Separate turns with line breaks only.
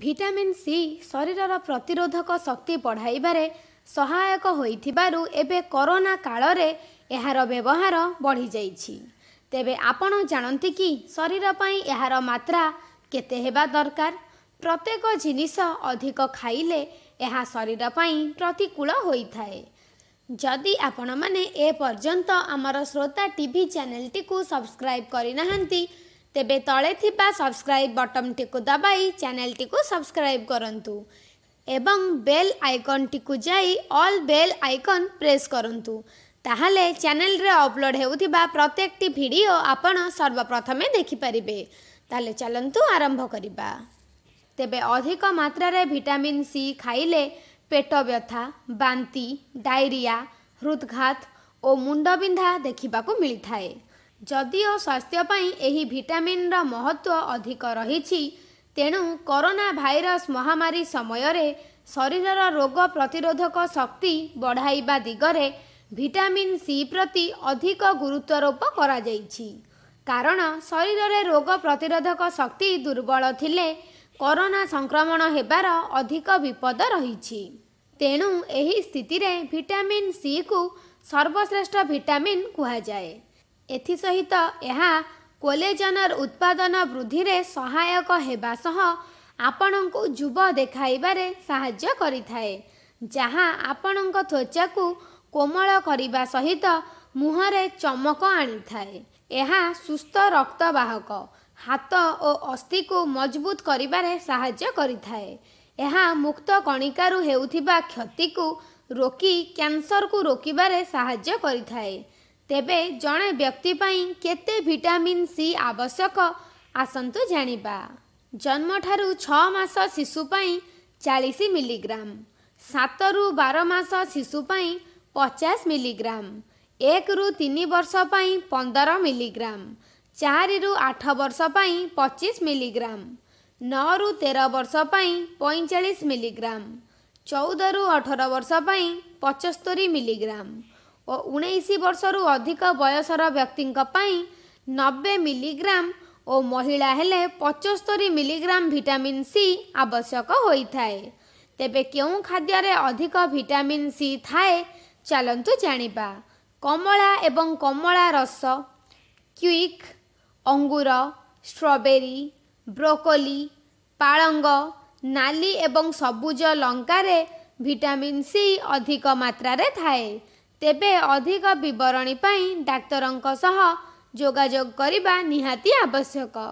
vitamin C ଶରୀରର ପ୍ରତିରୋଧକ ଶକ୍ତି ବଢ଼ାଇବାରେ ସହାୟକ ହୋଇଥିବାରୁ ଏବେ କରୋନା କାଳରେ ଏହାର ବ୍ୟବହାର ବଢ଼ିଯାଇଛି ତେବେ ଆପଣ ଜାଣନ୍ତି କି ଶରୀର ପାଇଁ ଏହାର ମାତ୍ରା କେତେ ହେବା ଦରକାର ପ୍ରତ୍ୟେକ ଜିନିଷ ଅଧିକ ଖାଇଲେ ଏହା ଶରୀର ପାଇଁ ପ୍ରତିକୂଳ ହୋଇଥାଏ ଯଦି ଆପଣମାନେ ଏ ପର୍ଯ୍ୟନ୍ତ ଆମର ଶ୍ରୋତା ଟିଭି ଚ୍ୟାନେଲଟିକୁ ସବସ୍କ୍ରାଇବ୍ କରିନାହାନ୍ତି ତେବେ ତଳେ ଥିବା ସବସ୍କ୍ରାଇବ୍ ବଟନ୍ଟିକୁ ଦବାଇ ଚ୍ୟାନେଲ୍ଟିକୁ ସବସ୍କ୍ରାଇବ୍ କରନ୍ତୁ ଏବଂ ବେଲ୍ ଆଇକନ୍ଟିକୁ ଯାଇ ଅଲ୍ ବେଲ୍ ଆଇକନ୍ ପ୍ରେସ୍ କରନ୍ତୁ ତାହେଲେ ଚ୍ୟାନେଲ୍ରେ ଅପଲୋଡ଼ ହେଉଥିବା ପ୍ରତ୍ୟେକଟି ଭିଡ଼ିଓ ଆପଣ ସର୍ବପ୍ରଥମେ ଦେଖିପାରିବେ ତାହେଲେ ଚାଲନ୍ତୁ ଆରମ୍ଭ କରିବା ତେବେ ଅଧିକ ମାତ୍ରାରେ ଭିଟାମିନ୍ ସି ଖାଇଲେ ପେଟ ବ୍ୟଥା ବାନ୍ତି ଡାଇରିଆ ହୃଦଘାତ ଓ ମୁଣ୍ଡବିନ୍ଧା ଦେଖିବାକୁ ମିଳିଥାଏ ଯଦିଓ ସ୍ୱାସ୍ଥ୍ୟ ପାଇଁ ଏହି ଭିଟାମିନ୍ର ମହତ୍ତ୍ୱ ଅଧିକ ରହିଛି ତେଣୁ କରୋନା ଭାଇରସ୍ ମହାମାରୀ ସମୟରେ ଶରୀରର ରୋଗ ପ୍ରତିରୋଧକ ଶକ୍ତି ବଢ଼ାଇବା ଦିଗରେ ଭିଟାମିନ୍ ସି ପ୍ରତି ଅଧିକ ଗୁରୁତ୍ୱାରୋପ କରାଯାଇଛି କାରଣ ଶରୀରରେ ରୋଗ ପ୍ରତିରୋଧକ ଶକ୍ତି ଦୁର୍ବଳ ଥିଲେ କରୋନା ସଂକ୍ରମଣ ହେବାର ଅଧିକ ବିପଦ ରହିଛି ତେଣୁ ଏହି ସ୍ଥିତିରେ ଭିଟାମିନ୍ ସିକୁ ସର୍ବଶ୍ରେଷ୍ଠ ଭିଟାମିନ୍ କୁହାଯାଏ ଏଥିସହିତ ଏହା କୋଲେଜନର ଉତ୍ପାଦନ ବୃଦ୍ଧିରେ ସହାୟକ ହେବା ସହ ଆପଣଙ୍କୁ ଯୁବ ଦେଖାଇବାରେ ସାହାଯ୍ୟ କରିଥାଏ ଯାହା ଆପଣଙ୍କ ତ୍ୱଚାକୁ କୋମଳ କରିବା ସହିତ ମୁହଁରେ ଚମକ ଆଣିଥାଏ ଏହା ସୁସ୍ଥ ରକ୍ତବାହକ ହାତ ଓ ଅସ୍ଥିକୁ ମଜବୁତ କରିବାରେ ସାହାଯ୍ୟ କରିଥାଏ ଏହା ମୁକ୍ତ କଣିକାରୁ ହେଉଥିବା କ୍ଷତିକୁ ରୋକି କ୍ୟାନ୍ସରକୁ ରୋକିବାରେ ସାହାଯ୍ୟ କରିଥାଏ व्यक्ति जन केते भिटामिन् सी आवश्यक आसन्तु जाँडि जन्मठार छ मास शिशुपई चालिस मिलिग्राम सतरु बार मास शिशुपई 50 मिलीग्राम 1 रु 3 वर्ष 15 मिलीग्राम 4 रु 8 वर्ष वर्षप 25 मिलीग्राम 9 रु 13 वर्ष वर्षप 45 मिलीग्राम 14 रु 18 वर्ष वर्षप्रै 75 मिलीग्राम ଓ ଉଣେଇଶ ବର୍ଷରୁ ଅଧିକ ବୟସର ବ୍ୟକ୍ତିଙ୍କ ପାଇଁ ନବେ ମିଲିଗ୍ରାମ ଓ ମହିଳା ହେଲେ ପଚସ୍ତରୀ ମିଲିଗ୍ରାମ ଭିଟାମିନ୍ ସି ଆବଶ୍ୟକ ହୋଇଥାଏ ତେବେ କେଉଁ ଖାଦ୍ୟରେ ଅଧିକ ଭିଟାମିନ୍ ସି ଥାଏ ଚାଲନ୍ତୁ ଜାଣିବା କମଳା ଏବଂ କମଳା ରସ କ୍ୟୁକ୍ ଅଙ୍ଗୁର ଷ୍ଟ୍ରବେରୀ ବ୍ରୋକୋଲି ପାଳଙ୍ଗ ନାଲି ଏବଂ ସବୁଜ ଲଙ୍କାରେ ଭିଟାମିନ୍ ସି ଅଧିକ ମାତ୍ରାରେ ଥାଏ ତେବେ ଅଧିକ ବିବରଣୀ ପାଇଁ ଡାକ୍ତରଙ୍କ ସହ ଯୋଗାଯୋଗ କରିବା ନିହାତି ଆବଶ୍ୟକ